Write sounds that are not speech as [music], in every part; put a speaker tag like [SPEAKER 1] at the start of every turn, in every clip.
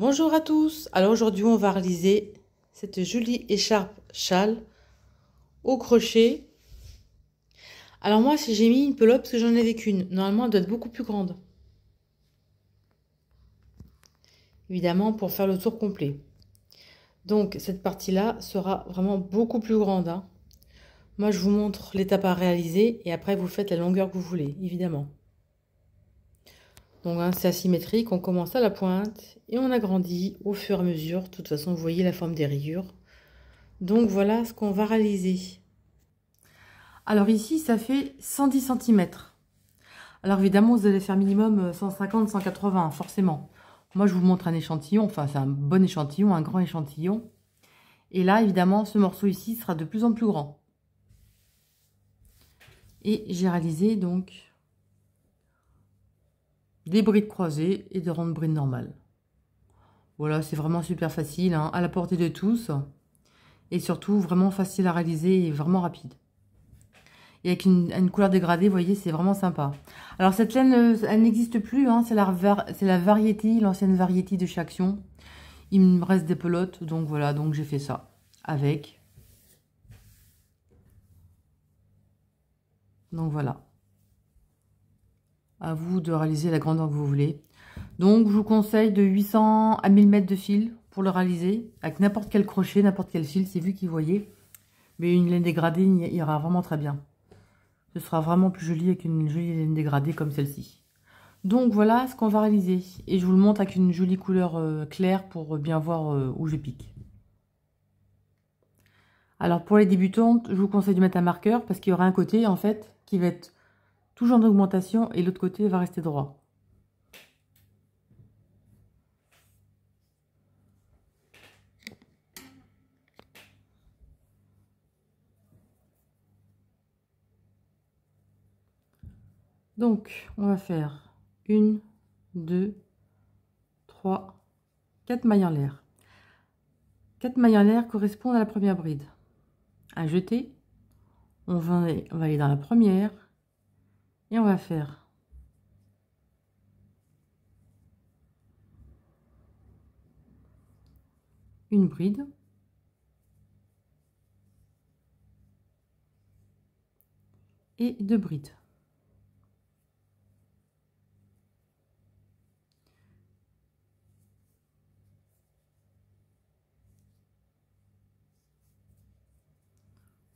[SPEAKER 1] Bonjour à tous, alors aujourd'hui on va réaliser cette jolie écharpe châle au crochet. Alors moi j'ai mis une pelote parce que j'en avais qu'une, normalement elle doit être beaucoup plus grande. Évidemment pour faire le tour complet. Donc cette partie là sera vraiment beaucoup plus grande. Hein. Moi je vous montre l'étape à réaliser et après vous faites la longueur que vous voulez évidemment. Donc hein, c'est asymétrique, on commence à la pointe et on agrandit au fur et à mesure. De toute façon, vous voyez la forme des rayures. Donc voilà ce qu'on va réaliser. Alors ici, ça fait 110 cm. Alors évidemment, vous allez faire minimum 150, euh, 180, forcément. Moi, je vous montre un échantillon, enfin c'est un bon échantillon, un grand échantillon. Et là, évidemment, ce morceau ici sera de plus en plus grand. Et j'ai réalisé donc des brides croisées et de rendre brides normales. Voilà, c'est vraiment super facile, hein, à la portée de tous. Et surtout, vraiment facile à réaliser et vraiment rapide. Et avec une, une couleur dégradée, vous voyez, c'est vraiment sympa. Alors, cette laine, euh, elle n'existe plus. Hein, c'est la, la variété, l'ancienne variété de chez Action. Il me reste des pelotes, donc voilà, donc j'ai fait ça. Avec. Donc voilà. À vous de réaliser la grandeur que vous voulez. Donc, je vous conseille de 800 à 1000 mètres de fil pour le réaliser, avec n'importe quel crochet, n'importe quel fil, c'est vu qu'il voyait. Mais une laine dégradée ira vraiment très bien. Ce sera vraiment plus joli avec une jolie laine dégradée comme celle-ci. Donc voilà ce qu'on va réaliser. Et je vous le montre avec une jolie couleur euh, claire pour bien voir euh, où je pique. Alors pour les débutantes, je vous conseille de mettre un marqueur parce qu'il y aura un côté en fait qui va être toujours en augmentation et l'autre côté va rester droit. Donc, on va faire une, deux, trois, quatre mailles en l'air. Quatre mailles en l'air correspondent à la première bride. À jeter, on va aller dans la première, et on va faire une bride. Et deux brides.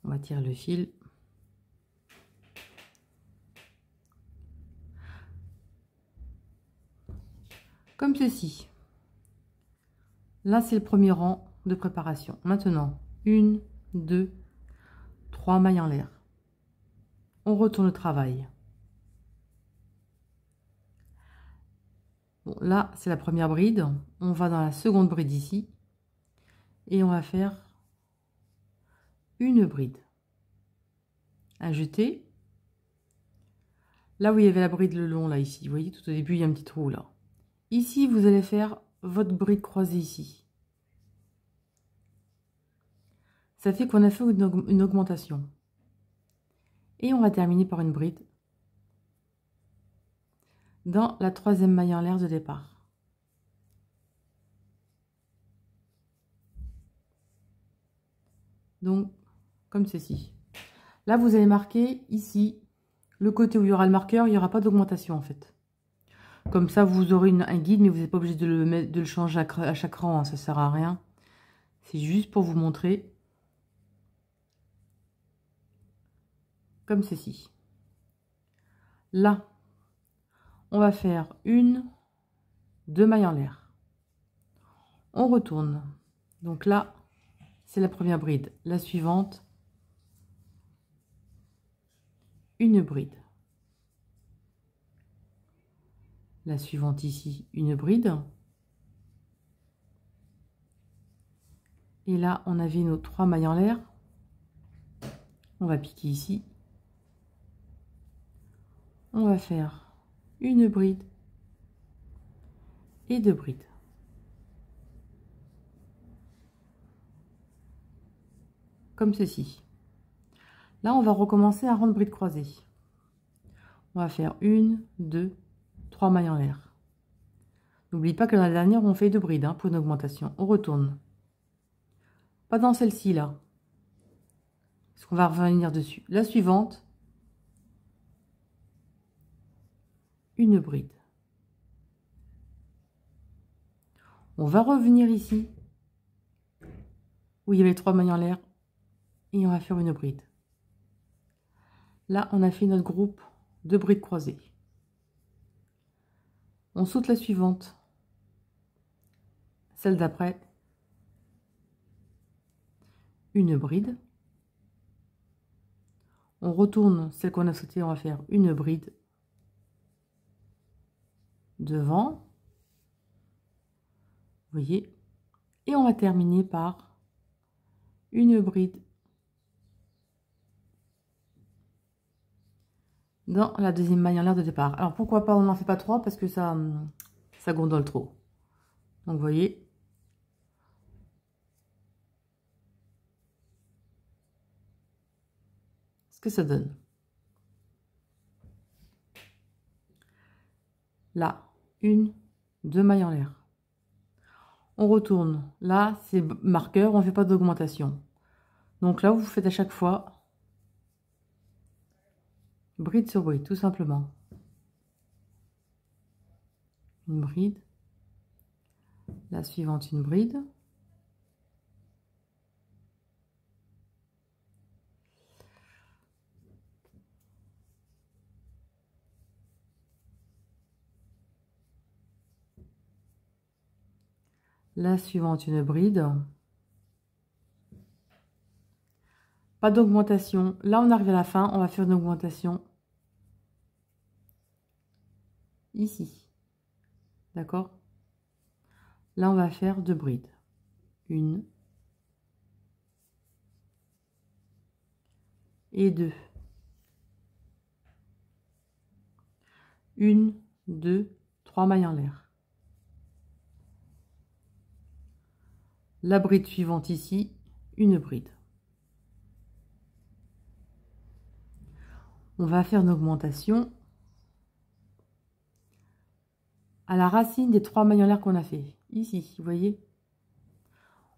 [SPEAKER 1] On va tirer le fil ceci. Là, c'est le premier rang de préparation. Maintenant, une, deux, trois mailles en l'air. On retourne le travail. là, c'est la première bride. On va dans la seconde bride ici. Et on va faire une bride. à jeter Là où il y avait la bride le long, là, ici. Vous voyez, tout au début, il y a un petit trou, là. Ici, vous allez faire votre brique croisée ici. Ça fait qu'on a fait une augmentation. Et on va terminer par une bride dans la troisième maille en l'air de départ. Donc, comme ceci. Là, vous allez marquer ici, le côté où il y aura le marqueur, il n'y aura pas d'augmentation en fait. Comme ça, vous aurez une, un guide, mais vous n'êtes pas obligé de le, de le changer à, chaque rang. Hein, ça ne sert à rien. C'est juste pour vous montrer. Comme ceci. Là, on va faire une, deux mailles en l'air. On retourne. Donc là, c'est la première bride. La suivante, une bride. la suivante ici, une bride. Et là, on avait nos trois mailles en l'air. On va piquer ici. On va faire une bride et deux brides. Comme ceci. Là, on va recommencer à rendre bride croisée. On va faire une, deux, 3 mailles en l'air. N'oublie pas que dans la dernière, on fait deux brides hein, pour une augmentation. On retourne. Pas dans celle-ci, là. Parce qu'on va revenir dessus. La suivante. Une bride. On va revenir ici. Où il y avait trois mailles en l'air. Et on va faire une bride. Là, on a fait notre groupe de brides croisées. On saute la suivante. Celle d'après. Une bride. On retourne celle qu'on a sautée, on va faire une bride devant. voyez Et on va terminer par une bride la deuxième maille en l'air de départ. Alors pourquoi pas, on n'en fait pas trois parce que ça, hum, ça gondole trop. Donc voyez. Ce que ça donne. Là, une, deux mailles en l'air. On retourne. Là, c'est marqueur, on fait pas d'augmentation. Donc là, vous faites à chaque fois bride sur bride, tout simplement. Une bride, la suivante une bride. La suivante une bride. Pas d'augmentation. Là, on arrive à la fin. On va faire une augmentation ici. D'accord Là, on va faire deux brides. Une. Et deux. Une, deux, trois mailles en l'air. La bride suivante ici, une bride. On va faire une augmentation à la racine des trois mailles en l'air qu'on a fait. Ici, vous voyez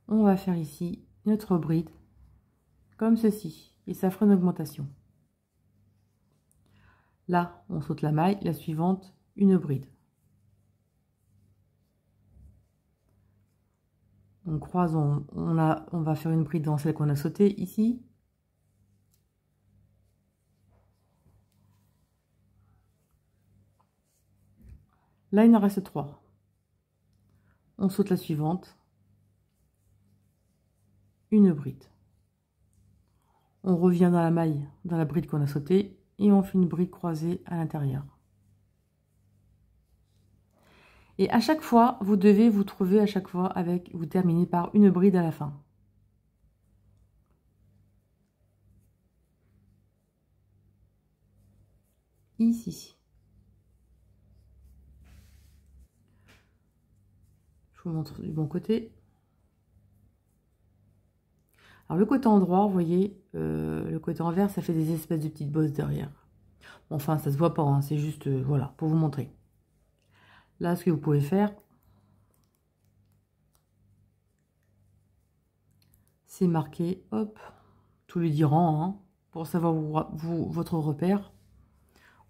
[SPEAKER 1] On va faire ici notre bride, comme ceci, et ça fera une augmentation. Là, on saute la maille, la suivante, une bride. On croise, on, a, on va faire une bride dans celle qu'on a sautée ici, Là, il en reste trois. On saute la suivante. Une bride. On revient dans la maille, dans la bride qu'on a sautée, et on fait une bride croisée à l'intérieur. Et à chaque fois, vous devez vous trouver à chaque fois avec, vous terminez par une bride à la fin. Ici. montre du bon côté. Alors le côté endroit, vous voyez, euh, le côté envers, ça fait des espèces de petites bosses derrière. enfin, ça se voit pas, hein, c'est juste, euh, voilà, pour vous montrer. Là, ce que vous pouvez faire, c'est marquer, hop, tout le dirant, hein, pour savoir votre repère,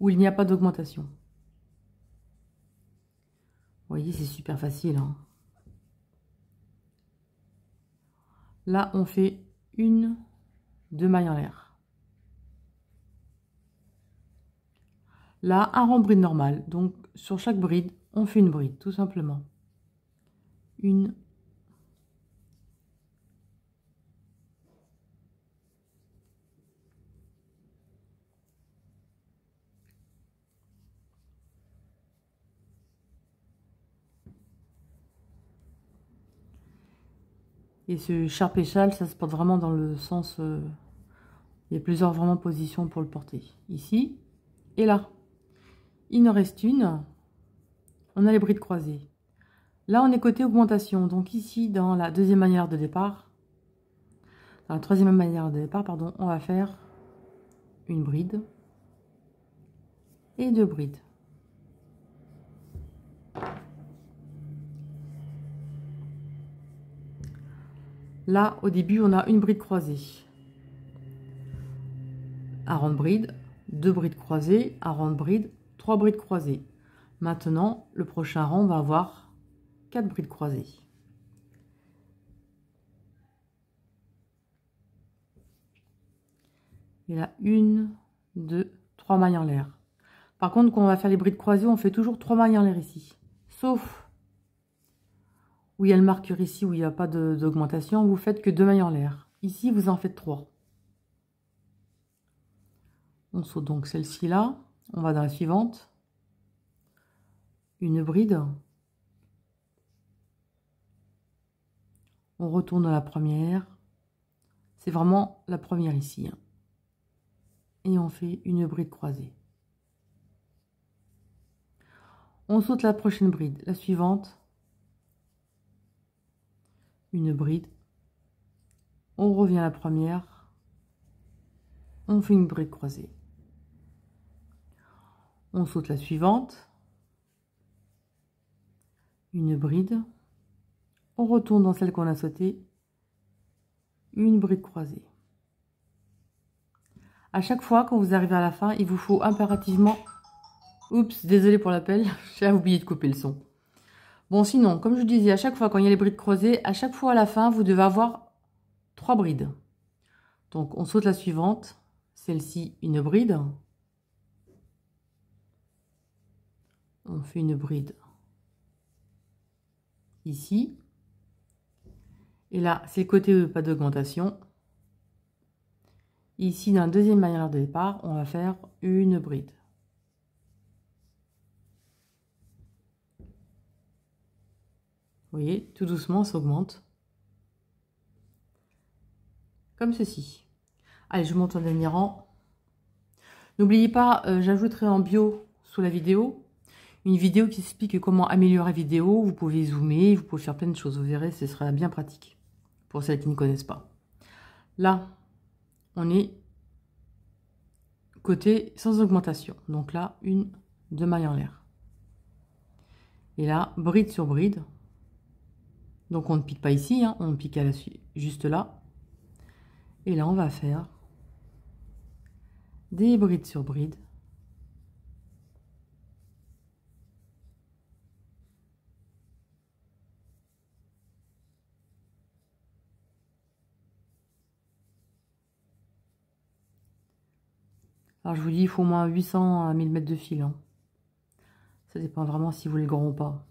[SPEAKER 1] où il n'y a pas d'augmentation. Vous voyez, c'est super facile. Hein. Là, on fait une, deux mailles en l'air. Là, un rang bride normal. Donc, sur chaque bride, on fait une bride, tout simplement. Une, Et ce charpé ça se porte vraiment dans le sens... Euh, il y a plusieurs vraiment positions pour le porter. Ici et là. Il en reste une. On a les brides croisées. Là, on est côté augmentation. Donc ici, dans la deuxième manière de départ, dans la troisième manière de départ, pardon, on va faire une bride et deux brides. Là, au début, on a une bride croisée. rang de bride, deux brides croisées, à de bride, trois brides croisées. Maintenant, le prochain rang, va avoir quatre brides croisées. Il y a une, deux, trois mailles en l'air. Par contre, quand on va faire les brides croisées, on fait toujours trois mailles en l'air ici. Sauf où il y a le marqueur ici, où il n'y a pas d'augmentation, vous faites que deux mailles en l'air. Ici, vous en faites trois. On saute donc celle-ci là. On va dans la suivante. Une bride. On retourne dans la première. C'est vraiment la première ici. Hein. Et on fait une bride croisée. On saute la prochaine bride, la suivante, une bride. On revient à la première. On fait une bride croisée. On saute la suivante. Une bride. On retourne dans celle qu'on a sautée. Une bride croisée. À chaque fois, quand vous arrivez à la fin, il vous faut impérativement... Oups, désolé pour l'appel, [laughs] j'ai oublié de couper le son. Bon, sinon, comme je disais, à chaque fois, quand il y a les brides croisées, à chaque fois à la fin, vous devez avoir trois brides. Donc, on saute la suivante. Celle-ci, une bride. On fait une bride ici. Et là, c'est le côté euh, pas d'augmentation. Ici, dans deuxième manière de départ, on va faire une bride. voyez, tout doucement, ça augmente. Comme ceci. Allez, je monte en dernier rang. N'oubliez pas, euh, j'ajouterai en bio sous la vidéo, une vidéo qui explique comment améliorer vidéo. Vous pouvez zoomer, vous pouvez faire plein de choses. Vous verrez, ce sera bien pratique pour celles qui ne connaissent pas. Là, on est côté sans augmentation. Donc là, une, deux mailles en l'air. Et là, bride sur bride, donc on ne pique pas ici, hein. on pique à la suite, juste là. Et là, on va faire des brides sur brides. Alors je vous dis, il faut au moins 800 à 1000 mètres de fil. Hein. Ça dépend vraiment si vous les grand ou pas.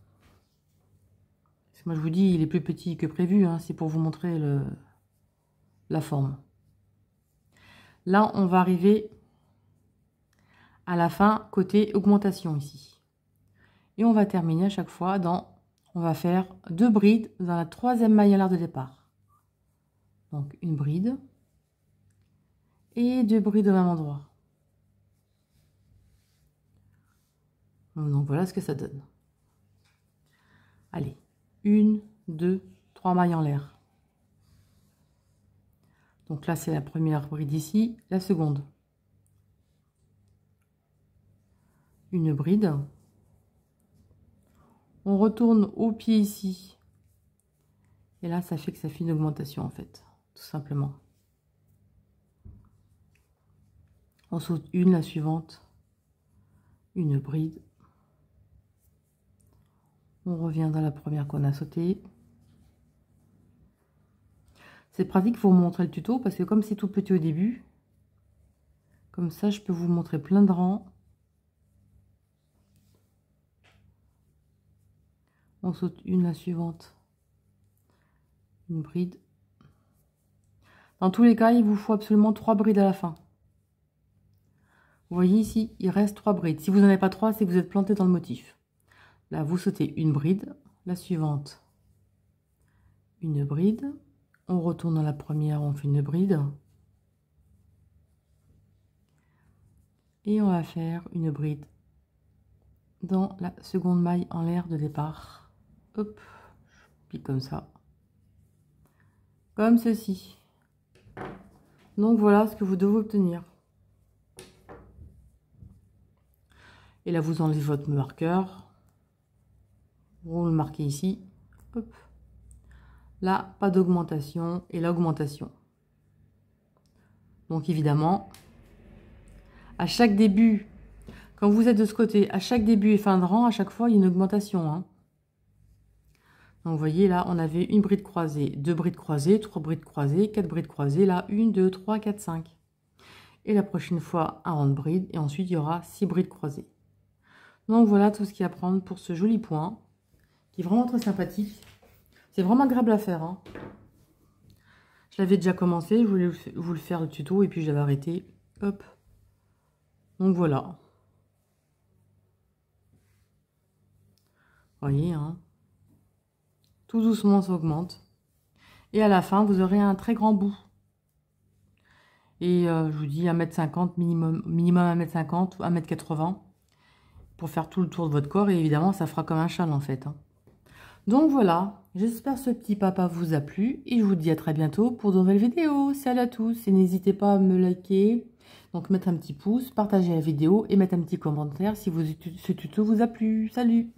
[SPEAKER 1] Moi, je vous dis, il est plus petit que prévu. Hein, c'est pour vous montrer le, la forme. Là, on va arriver à la fin côté augmentation ici. Et on va terminer à chaque fois dans, on va faire deux brides dans la troisième maille à l'art de départ. Donc une bride et deux brides au même endroit. Donc voilà ce que ça donne. Allez, une, deux, trois mailles en l'air. Donc là, c'est la première bride ici, la seconde. Une bride. On retourne au pied ici. Et là, ça fait que ça fait une augmentation en fait, tout simplement. On saute une, la suivante. Une bride, on revient dans la première qu'on a sautée. C'est pratique pour vous montrer le tuto parce que comme c'est tout petit au début, comme ça je peux vous montrer plein de rangs. On saute une la suivante. Une bride. Dans tous les cas, il vous faut absolument trois brides à la fin. Vous voyez ici, il reste trois brides. Si vous n'en avez pas trois, c'est que vous êtes planté dans le motif. Là, vous sautez une bride, la suivante, une bride. On retourne dans la première, on fait une bride. Et on va faire une bride dans la seconde maille en l'air de départ. Hop, je comme ça. Comme ceci. Donc voilà ce que vous devez obtenir. Et là, vous enlevez votre marqueur vous le marquez ici. Là, pas d'augmentation et l'augmentation. Donc évidemment, à chaque début, quand vous êtes de ce côté, à chaque début et fin de rang, à chaque fois, il y a une augmentation. Hein. Donc vous voyez là, on avait une bride croisée, deux brides croisées, trois brides croisées, quatre brides croisées. Là, une, deux, trois, quatre, cinq. Et la prochaine fois, un rang de bride. Et ensuite, il y aura six brides croisées. Donc voilà tout ce qu'il y a à prendre pour ce joli point qui vraiment très sympathique. C'est vraiment agréable à faire. Hein. Je l'avais déjà commencé, je voulais vous le faire le tuto et puis j'avais arrêté. Hop. Donc voilà. voyez, hein. tout doucement ça augmente. Et à la fin, vous aurez un très grand bout. Et euh, je vous dis 1m50, minimum, minimum 1m50, 1m80 pour faire tout le tour de votre corps. Et évidemment, ça fera comme un châle en fait. Hein. Donc voilà, j'espère ce petit papa vous a plu et je vous dis à très bientôt pour de nouvelles vidéos. Salut à tous et n'hésitez pas à me liker, donc mettre un petit pouce, partager la vidéo et mettre un petit commentaire si vous, ce tuto vous a plu. Salut